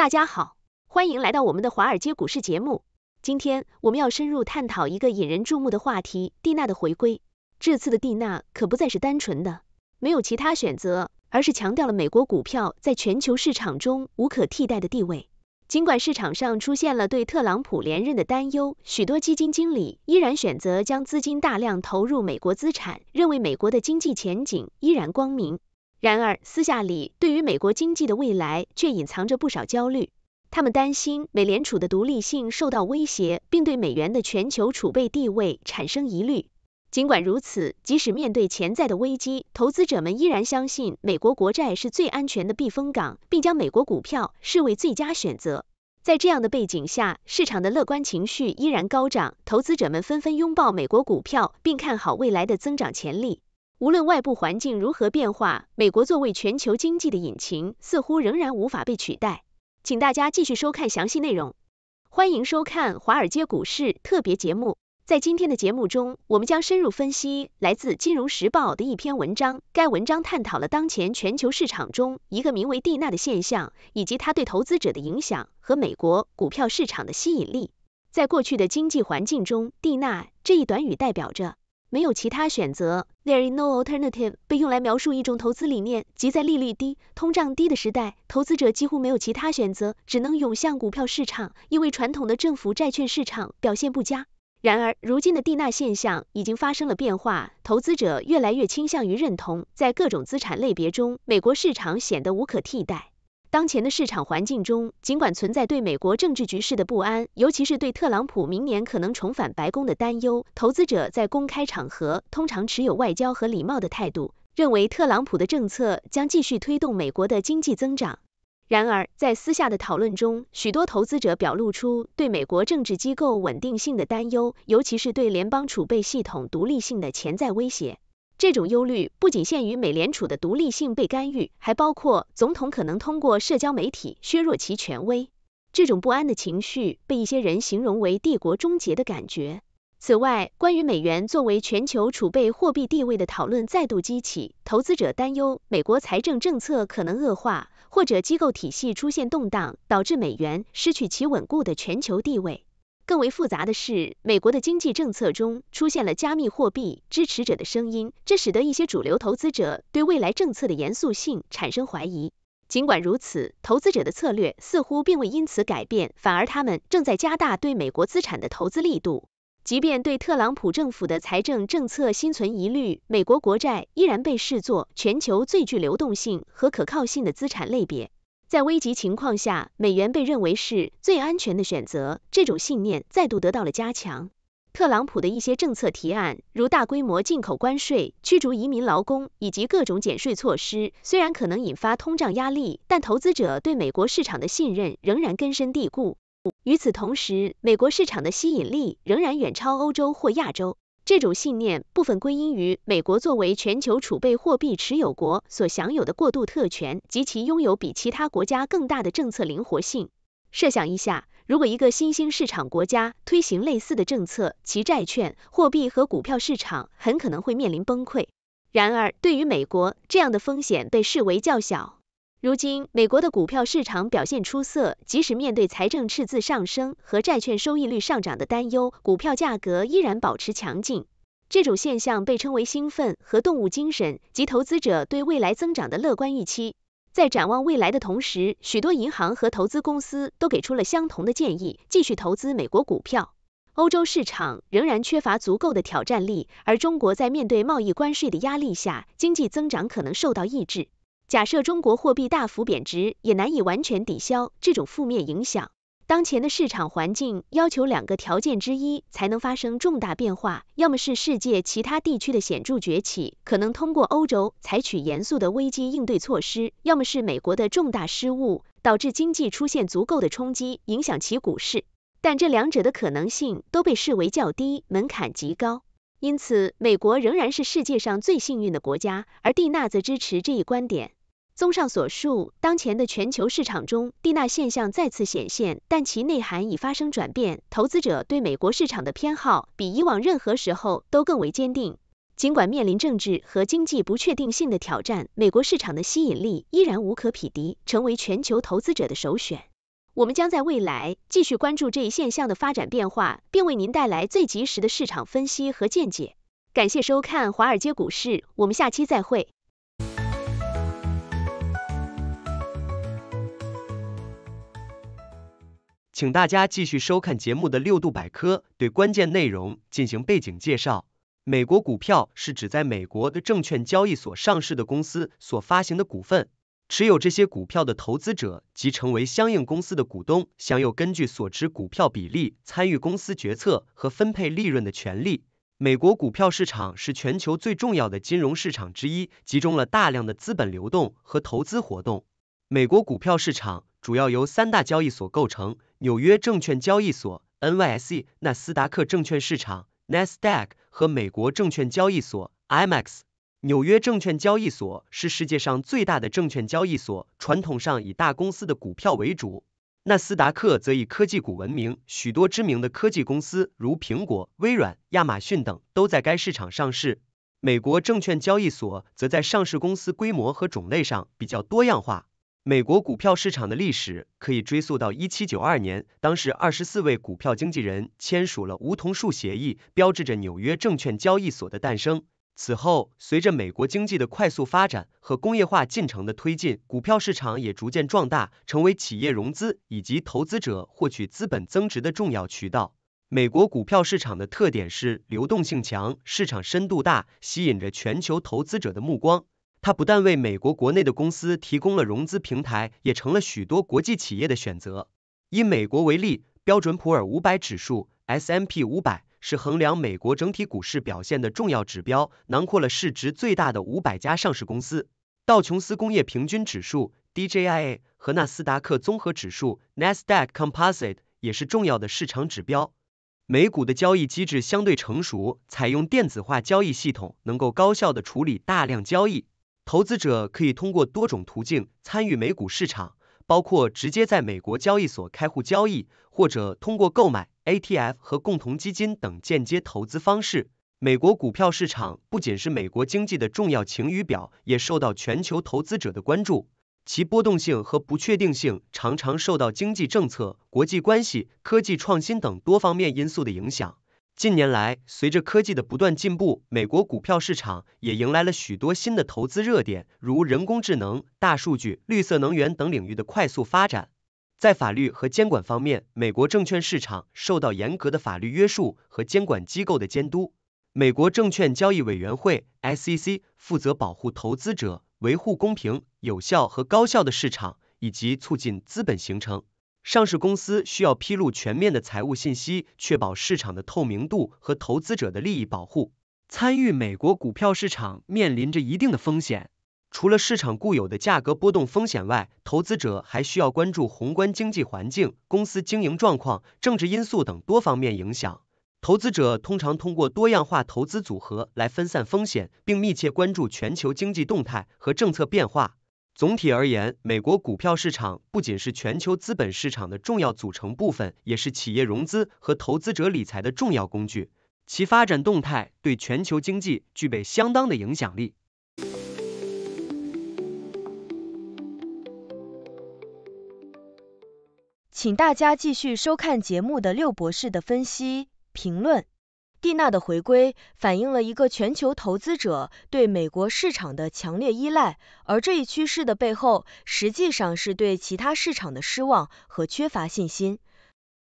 大家好，欢迎来到我们的华尔街股市节目。今天我们要深入探讨一个引人注目的话题——蒂娜的回归。这次的蒂娜可不再是单纯的，没有其他选择，而是强调了美国股票在全球市场中无可替代的地位。尽管市场上出现了对特朗普连任的担忧，许多基金经理依然选择将资金大量投入美国资产，认为美国的经济前景依然光明。然而，私下里对于美国经济的未来却隐藏着不少焦虑。他们担心美联储的独立性受到威胁，并对美元的全球储备地位产生疑虑。尽管如此，即使面对潜在的危机，投资者们依然相信美国国债是最安全的避风港，并将美国股票视为最佳选择。在这样的背景下，市场的乐观情绪依然高涨，投资者们纷纷拥抱美国股票，并看好未来的增长潜力。无论外部环境如何变化，美国作为全球经济的引擎，似乎仍然无法被取代。请大家继续收看详细内容。欢迎收看华尔街股市特别节目。在今天的节目中，我们将深入分析来自《金融时报》的一篇文章。该文章探讨了当前全球市场中一个名为“蒂娜”的现象，以及它对投资者的影响和美国股票市场的吸引力。在过去的经济环境中，“蒂娜”这一短语代表着。没有其他选择，There is no alternative，被用来描述一种投资理念，即在利率低、通胀低的时代，投资者几乎没有其他选择，只能涌向股票市场，因为传统的政府债券市场表现不佳。然而，如今的蒂纳现象已经发生了变化，投资者越来越倾向于认同，在各种资产类别中，美国市场显得无可替代。当前的市场环境中，尽管存在对美国政治局势的不安，尤其是对特朗普明年可能重返白宫的担忧，投资者在公开场合通常持有外交和礼貌的态度，认为特朗普的政策将继续推动美国的经济增长。然而，在私下的讨论中，许多投资者表露出对美国政治机构稳定性的担忧，尤其是对联邦储备系统独立性的潜在威胁。这种忧虑不仅限于美联储的独立性被干预，还包括总统可能通过社交媒体削弱其权威。这种不安的情绪被一些人形容为“帝国终结”的感觉。此外，关于美元作为全球储备货币地位的讨论再度激起投资者担忧，美国财政政策可能恶化，或者机构体系出现动荡，导致美元失去其稳固的全球地位。更为复杂的是，美国的经济政策中出现了加密货币支持者的声音，这使得一些主流投资者对未来政策的严肃性产生怀疑。尽管如此，投资者的策略似乎并未因此改变，反而他们正在加大对美国资产的投资力度。即便对特朗普政府的财政政策心存疑虑，美国国债依然被视作全球最具流动性和可靠性的资产类别。在危急情况下，美元被认为是最安全的选择，这种信念再度得到了加强。特朗普的一些政策提案，如大规模进口关税、驱逐移民劳工以及各种减税措施，虽然可能引发通胀压力，但投资者对美国市场的信任仍然根深蒂固。与此同时，美国市场的吸引力仍然远超欧洲或亚洲。这种信念部分归因于美国作为全球储备货币持有国所享有的过度特权，及其拥有比其他国家更大的政策灵活性。设想一下，如果一个新兴市场国家推行类似的政策，其债券、货币和股票市场很可能会面临崩溃。然而，对于美国，这样的风险被视为较小。如今，美国的股票市场表现出色，即使面对财政赤字上升和债券收益率上涨的担忧，股票价格依然保持强劲。这种现象被称为兴奋和动物精神，及投资者对未来增长的乐观预期。在展望未来的同时，许多银行和投资公司都给出了相同的建议：继续投资美国股票。欧洲市场仍然缺乏足够的挑战力，而中国在面对贸易关税的压力下，经济增长可能受到抑制。假设中国货币大幅贬值，也难以完全抵消这种负面影响。当前的市场环境要求两个条件之一才能发生重大变化：要么是世界其他地区的显著崛起，可能通过欧洲采取严肃的危机应对措施；要么是美国的重大失误，导致经济出现足够的冲击，影响其股市。但这两者的可能性都被视为较低，门槛极高。因此，美国仍然是世界上最幸运的国家，而蒂娜则支持这一观点。综上所述，当前的全球市场中，蒂娜现象再次显现，但其内涵已发生转变。投资者对美国市场的偏好比以往任何时候都更为坚定。尽管面临政治和经济不确定性的挑战，美国市场的吸引力依然无可匹敌，成为全球投资者的首选。我们将在未来继续关注这一现象的发展变化，并为您带来最及时的市场分析和见解。感谢收看《华尔街股市》，我们下期再会。请大家继续收看节目的六度百科，对关键内容进行背景介绍。美国股票是指在美国的证券交易所上市的公司所发行的股份，持有这些股票的投资者即成为相应公司的股东，享有根据所持股票比例参与公司决策和分配利润的权利。美国股票市场是全球最重要的金融市场之一，集中了大量的资本流动和投资活动。美国股票市场。主要由三大交易所构成：纽约证券交易所 （NYSE）、纳斯达克证券市场 （NASDAQ） 和美国证券交易所 i m a x 纽约证券交易所是世界上最大的证券交易所，传统上以大公司的股票为主；纳斯达克则以科技股闻名，许多知名的科技公司如苹果、微软、亚马逊等都在该市场上市。美国证券交易所则在上市公司规模和种类上比较多样化。美国股票市场的历史可以追溯到一七九二年，当时二十四位股票经纪人签署了梧桐树协议，标志着纽约证券交易所的诞生。此后，随着美国经济的快速发展和工业化进程的推进，股票市场也逐渐壮大，成为企业融资以及投资者获取资本增值的重要渠道。美国股票市场的特点是流动性强、市场深度大，吸引着全球投资者的目光。它不但为美国国内的公司提供了融资平台，也成了许多国际企业的选择。以美国为例，标准普尔五百指数 （S&P 500） 是衡量美国整体股市表现的重要指标，囊括了市值最大的五百家上市公司。道琼斯工业平均指数 （DJIA） 和纳斯达克综合指数 （NASDAQ Composite） 也是重要的市场指标。美股的交易机制相对成熟，采用电子化交易系统，能够高效的处理大量交易。投资者可以通过多种途径参与美股市场，包括直接在美国交易所开户交易，或者通过购买 a t f 和共同基金等间接投资方式。美国股票市场不仅是美国经济的重要晴雨表，也受到全球投资者的关注。其波动性和不确定性常常受到经济政策、国际关系、科技创新等多方面因素的影响。近年来，随着科技的不断进步，美国股票市场也迎来了许多新的投资热点，如人工智能、大数据、绿色能源等领域的快速发展。在法律和监管方面，美国证券市场受到严格的法律约束和监管机构的监督。美国证券交易委员会 （SEC） 负责保护投资者、维护公平、有效和高效的市场，以及促进资本形成。上市公司需要披露全面的财务信息，确保市场的透明度和投资者的利益保护。参与美国股票市场面临着一定的风险，除了市场固有的价格波动风险外，投资者还需要关注宏观经济环境、公司经营状况、政治因素等多方面影响。投资者通常通过多样化投资组合来分散风险，并密切关注全球经济动态和政策变化。总体而言，美国股票市场不仅是全球资本市场的重要组成部分，也是企业融资和投资者理财的重要工具，其发展动态对全球经济具备相当的影响力。请大家继续收看节目的六博士的分析评论。蒂娜的回归反映了一个全球投资者对美国市场的强烈依赖，而这一趋势的背后，实际上是对其他市场的失望和缺乏信心。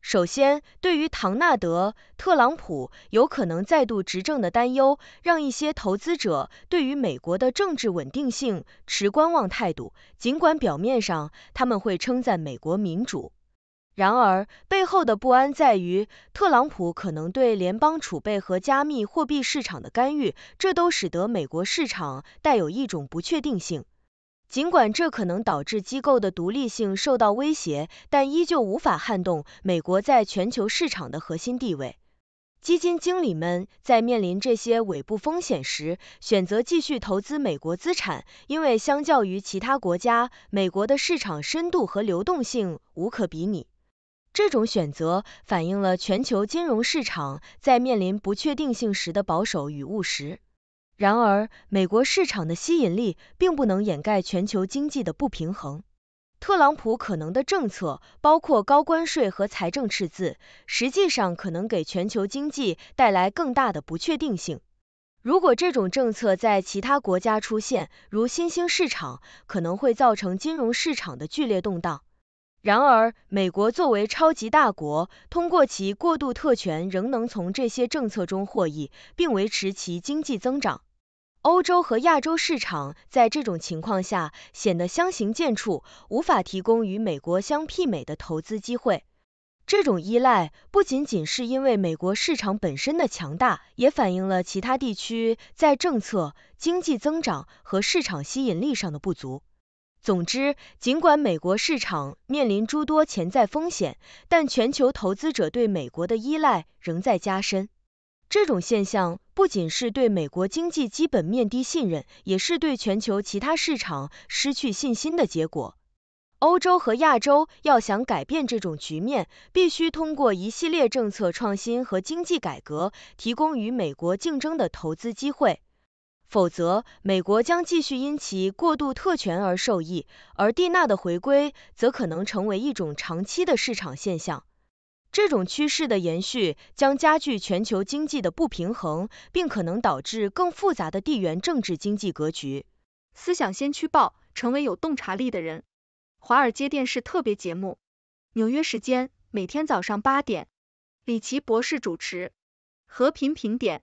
首先，对于唐纳德·特朗普有可能再度执政的担忧，让一些投资者对于美国的政治稳定性持观望态度，尽管表面上他们会称赞美国民主。然而，背后的不安在于，特朗普可能对联邦储备和加密货币市场的干预，这都使得美国市场带有一种不确定性。尽管这可能导致机构的独立性受到威胁，但依旧无法撼动美国在全球市场的核心地位。基金经理们在面临这些尾部风险时，选择继续投资美国资产，因为相较于其他国家，美国的市场深度和流动性无可比拟。这种选择反映了全球金融市场在面临不确定性时的保守与务实。然而，美国市场的吸引力并不能掩盖全球经济的不平衡。特朗普可能的政策，包括高关税和财政赤字，实际上可能给全球经济带来更大的不确定性。如果这种政策在其他国家出现，如新兴市场，可能会造成金融市场的剧烈动荡。然而，美国作为超级大国，通过其过度特权仍能从这些政策中获益，并维持其经济增长。欧洲和亚洲市场在这种情况下显得相形见绌，无法提供与美国相媲美的投资机会。这种依赖不仅仅是因为美国市场本身的强大，也反映了其他地区在政策、经济增长和市场吸引力上的不足。总之，尽管美国市场面临诸多潜在风险，但全球投资者对美国的依赖仍在加深。这种现象不仅是对美国经济基本面低信任，也是对全球其他市场失去信心的结果。欧洲和亚洲要想改变这种局面，必须通过一系列政策创新和经济改革，提供与美国竞争的投资机会。否则，美国将继续因其过度特权而受益，而蒂娜的回归则可能成为一种长期的市场现象。这种趋势的延续将加剧全球经济的不平衡，并可能导致更复杂的地缘政治经济格局。思想先驱报，成为有洞察力的人。华尔街电视特别节目，纽约时间每天早上八点，李奇博士主持。和平评点。